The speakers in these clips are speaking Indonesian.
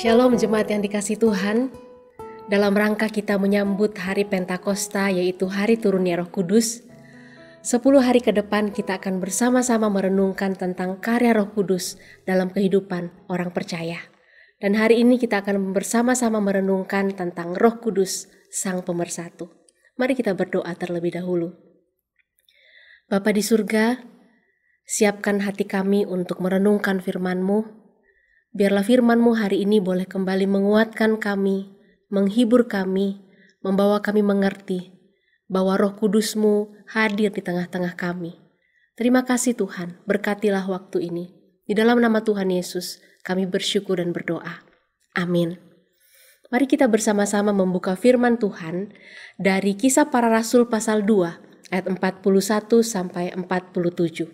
Shalom jemaat yang dikasih Tuhan. Dalam rangka kita menyambut hari Pentakosta yaitu hari turunnya Roh Kudus, 10 hari ke depan kita akan bersama-sama merenungkan tentang karya Roh Kudus dalam kehidupan orang percaya. Dan hari ini kita akan bersama-sama merenungkan tentang Roh Kudus Sang Pemersatu. Mari kita berdoa terlebih dahulu. Bapa di surga, siapkan hati kami untuk merenungkan firman-Mu Biarlah firmanmu hari ini boleh kembali menguatkan kami, menghibur kami, membawa kami mengerti bahwa roh kudusmu hadir di tengah-tengah kami. Terima kasih Tuhan, berkatilah waktu ini. Di dalam nama Tuhan Yesus, kami bersyukur dan berdoa. Amin. Mari kita bersama-sama membuka firman Tuhan dari kisah para rasul pasal 2 ayat 41 sampai 47.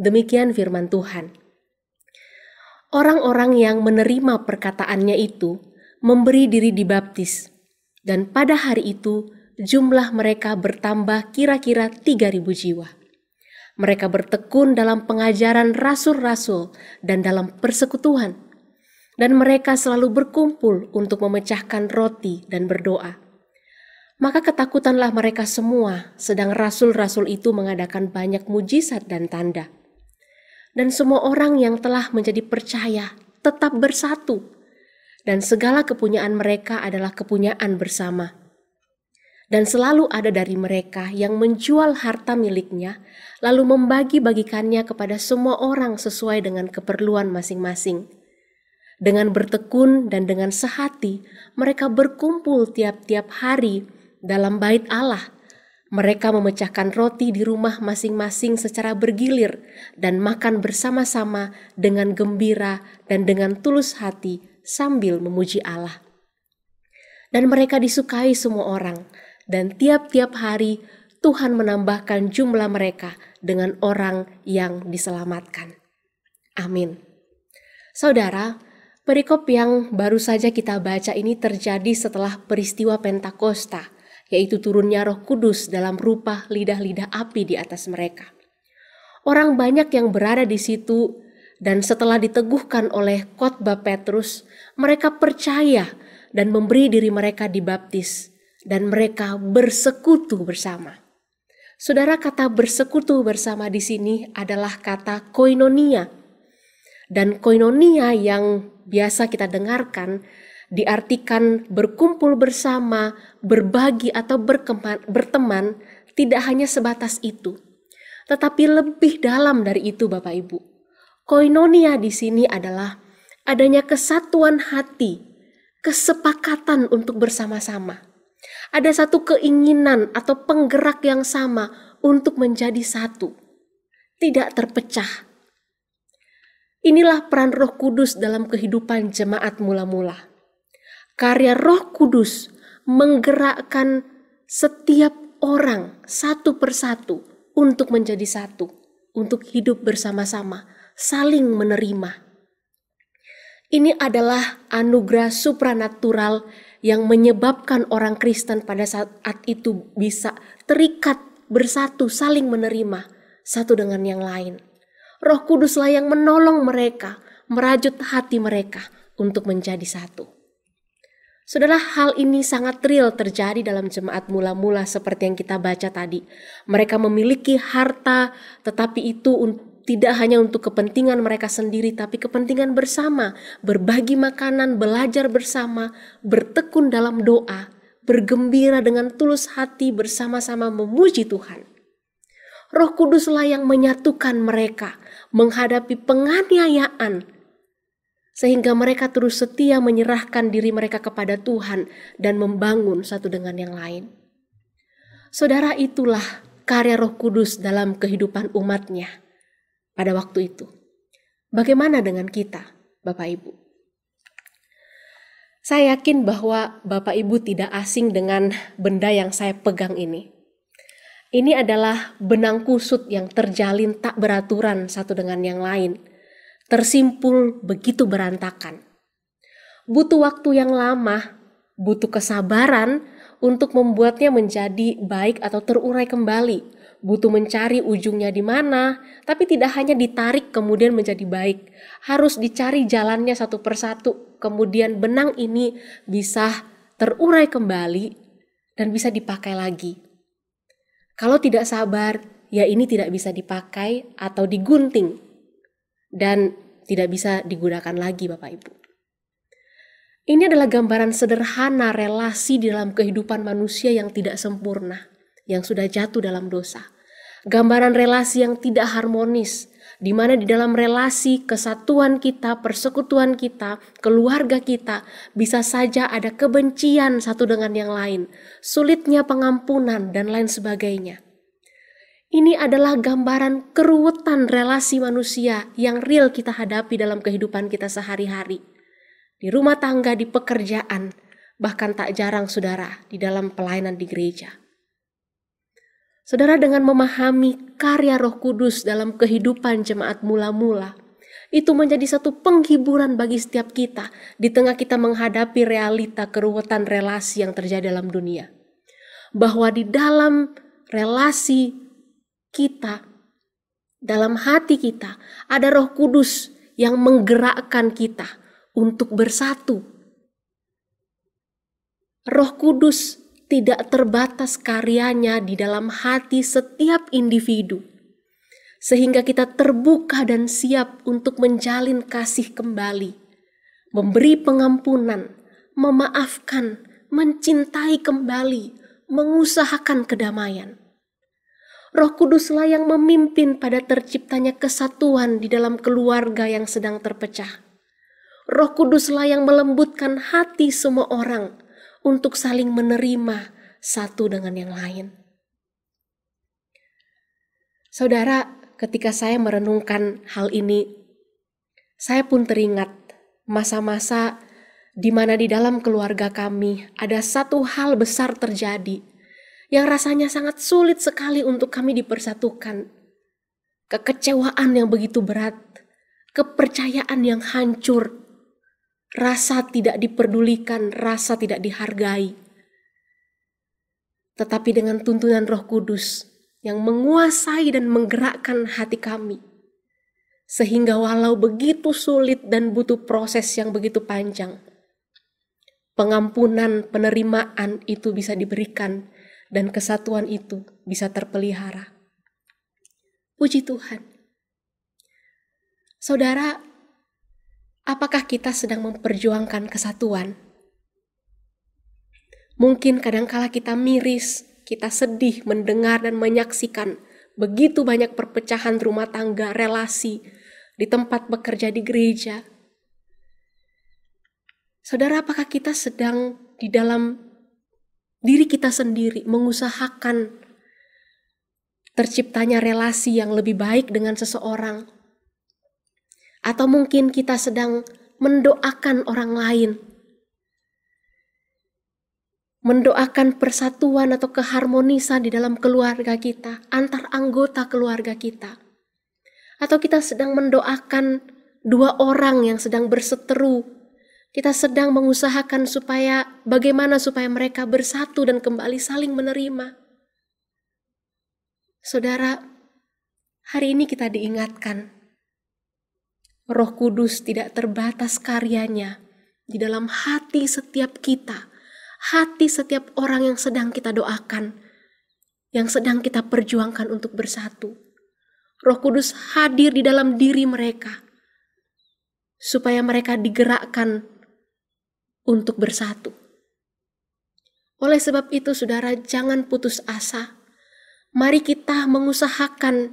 Demikian firman Tuhan. Orang-orang yang menerima perkataannya itu memberi diri dibaptis, dan pada hari itu jumlah mereka bertambah kira-kira 3.000 jiwa. Mereka bertekun dalam pengajaran rasul-rasul dan dalam persekutuan, dan mereka selalu berkumpul untuk memecahkan roti dan berdoa. Maka ketakutanlah mereka semua, sedang rasul-rasul itu mengadakan banyak mujizat dan tanda dan semua orang yang telah menjadi percaya tetap bersatu, dan segala kepunyaan mereka adalah kepunyaan bersama. Dan selalu ada dari mereka yang menjual harta miliknya, lalu membagi-bagikannya kepada semua orang sesuai dengan keperluan masing-masing. Dengan bertekun dan dengan sehati, mereka berkumpul tiap-tiap hari dalam bait Allah mereka memecahkan roti di rumah masing-masing secara bergilir dan makan bersama-sama dengan gembira dan dengan tulus hati sambil memuji Allah. Dan mereka disukai semua orang, dan tiap-tiap hari Tuhan menambahkan jumlah mereka dengan orang yang diselamatkan. Amin. Saudara, perikop yang baru saja kita baca ini terjadi setelah peristiwa Pentakosta yaitu turunnya Roh Kudus dalam rupa lidah-lidah api di atas mereka. Orang banyak yang berada di situ dan setelah diteguhkan oleh khotbah Petrus, mereka percaya dan memberi diri mereka dibaptis dan mereka bersekutu bersama. Saudara kata bersekutu bersama di sini adalah kata koinonia. Dan koinonia yang biasa kita dengarkan diartikan berkumpul bersama, berbagi atau berkeman, berteman tidak hanya sebatas itu, tetapi lebih dalam dari itu Bapak Ibu. Koinonia di sini adalah adanya kesatuan hati, kesepakatan untuk bersama-sama. Ada satu keinginan atau penggerak yang sama untuk menjadi satu, tidak terpecah. Inilah peran Roh Kudus dalam kehidupan jemaat mula-mula karya Roh Kudus menggerakkan setiap orang satu persatu untuk menjadi satu, untuk hidup bersama-sama, saling menerima. Ini adalah anugerah supranatural yang menyebabkan orang Kristen pada saat itu bisa terikat bersatu, saling menerima satu dengan yang lain. Roh Kuduslah yang menolong mereka, merajut hati mereka untuk menjadi satu. Saudara, hal ini sangat real terjadi dalam jemaat mula-mula seperti yang kita baca tadi. Mereka memiliki harta, tetapi itu tidak hanya untuk kepentingan mereka sendiri, tapi kepentingan bersama, berbagi makanan, belajar bersama, bertekun dalam doa, bergembira dengan tulus hati, bersama-sama memuji Tuhan. Roh Kuduslah yang menyatukan mereka menghadapi penganiayaan, sehingga mereka terus setia menyerahkan diri mereka kepada Tuhan dan membangun satu dengan yang lain. Saudara itulah karya Roh Kudus dalam kehidupan umatnya pada waktu itu. Bagaimana dengan kita, Bapak Ibu? Saya yakin bahwa Bapak Ibu tidak asing dengan benda yang saya pegang ini. Ini adalah benang kusut yang terjalin tak beraturan satu dengan yang lain – tersimpul begitu berantakan. Butuh waktu yang lama, butuh kesabaran untuk membuatnya menjadi baik atau terurai kembali. Butuh mencari ujungnya di mana, tapi tidak hanya ditarik kemudian menjadi baik. Harus dicari jalannya satu persatu, kemudian benang ini bisa terurai kembali dan bisa dipakai lagi. Kalau tidak sabar, ya ini tidak bisa dipakai atau digunting dan tidak bisa digunakan lagi Bapak Ibu. Ini adalah gambaran sederhana relasi di dalam kehidupan manusia yang tidak sempurna, yang sudah jatuh dalam dosa. Gambaran relasi yang tidak harmonis, di mana di dalam relasi kesatuan kita, persekutuan kita, keluarga kita, bisa saja ada kebencian satu dengan yang lain, sulitnya pengampunan, dan lain sebagainya. Ini adalah gambaran keruwetan relasi manusia yang real kita hadapi dalam kehidupan kita sehari-hari. Di rumah tangga, di pekerjaan, bahkan tak jarang saudara di dalam pelayanan di gereja. Saudara dengan memahami karya roh kudus dalam kehidupan jemaat mula-mula, itu menjadi satu penghiburan bagi setiap kita di tengah kita menghadapi realita keruwetan relasi yang terjadi dalam dunia. Bahwa di dalam relasi kita, dalam hati kita, ada Roh Kudus yang menggerakkan kita untuk bersatu. Roh Kudus tidak terbatas karyanya di dalam hati setiap individu, sehingga kita terbuka dan siap untuk menjalin kasih kembali, memberi pengampunan, memaafkan, mencintai kembali, mengusahakan kedamaian. Roh Kuduslah yang memimpin pada terciptanya kesatuan di dalam keluarga yang sedang terpecah. Roh Kuduslah yang melembutkan hati semua orang untuk saling menerima satu dengan yang lain. Saudara, ketika saya merenungkan hal ini, saya pun teringat masa-masa di mana di dalam keluarga kami ada satu hal besar terjadi yang rasanya sangat sulit sekali untuk kami dipersatukan. Kekecewaan yang begitu berat, kepercayaan yang hancur, rasa tidak diperdulikan, rasa tidak dihargai. Tetapi dengan tuntunan Roh Kudus yang menguasai dan menggerakkan hati kami, sehingga walau begitu sulit dan butuh proses yang begitu panjang, pengampunan, penerimaan itu bisa diberikan dan kesatuan itu bisa terpelihara. Puji Tuhan. Saudara, apakah kita sedang memperjuangkan kesatuan? Mungkin kadangkala kita miris, kita sedih mendengar dan menyaksikan begitu banyak perpecahan rumah tangga, relasi, di tempat bekerja di gereja. Saudara, apakah kita sedang di dalam diri kita sendiri, mengusahakan terciptanya relasi yang lebih baik dengan seseorang, atau mungkin kita sedang mendoakan orang lain, mendoakan persatuan atau keharmonisan di dalam keluarga kita, antar anggota keluarga kita, atau kita sedang mendoakan dua orang yang sedang berseteru kita sedang mengusahakan supaya bagaimana supaya mereka bersatu dan kembali saling menerima. Saudara, hari ini kita diingatkan Roh Kudus tidak terbatas karyanya di dalam hati setiap kita, hati setiap orang yang sedang kita doakan, yang sedang kita perjuangkan untuk bersatu. Roh Kudus hadir di dalam diri mereka, supaya mereka digerakkan untuk bersatu. Oleh sebab itu, saudara, jangan putus asa. Mari kita mengusahakan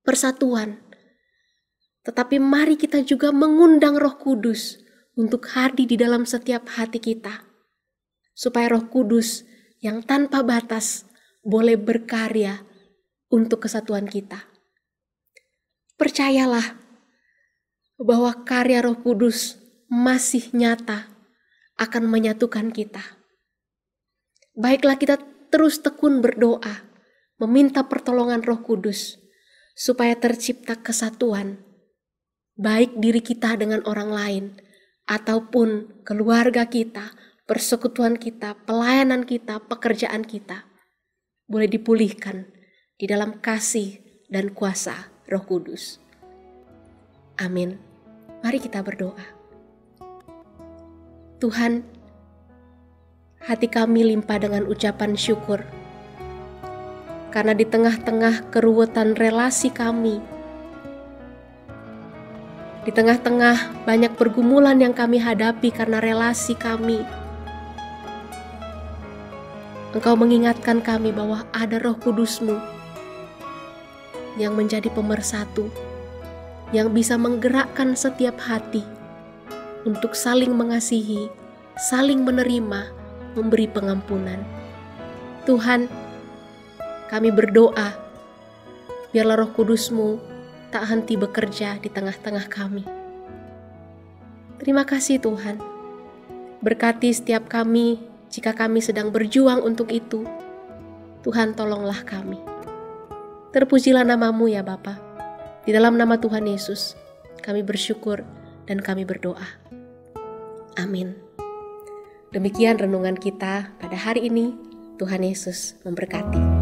persatuan, tetapi mari kita juga mengundang Roh Kudus untuk hadir di dalam setiap hati kita, supaya Roh Kudus yang tanpa batas boleh berkarya untuk kesatuan kita. Percayalah bahwa karya Roh Kudus masih nyata akan menyatukan kita. Baiklah kita terus tekun berdoa, meminta pertolongan Roh Kudus supaya tercipta kesatuan, baik diri kita dengan orang lain ataupun keluarga kita, persekutuan kita, pelayanan kita, pekerjaan kita boleh dipulihkan di dalam kasih dan kuasa Roh Kudus. Amin. Mari kita berdoa. Tuhan, hati kami limpah dengan ucapan syukur. Karena di tengah-tengah keruwetan relasi kami, di tengah-tengah banyak pergumulan yang kami hadapi karena relasi kami. Engkau mengingatkan kami bahwa ada roh kudusmu yang menjadi pemersatu, yang bisa menggerakkan setiap hati, untuk saling mengasihi, saling menerima, memberi pengampunan. Tuhan, kami berdoa, biarlah roh kudusmu tak henti bekerja di tengah-tengah kami. Terima kasih Tuhan, berkati setiap kami jika kami sedang berjuang untuk itu. Tuhan tolonglah kami. Terpujilah namamu ya Bapa. Di dalam nama Tuhan Yesus, kami bersyukur dan kami berdoa. Amin. Demikian renungan kita pada hari ini. Tuhan Yesus memberkati.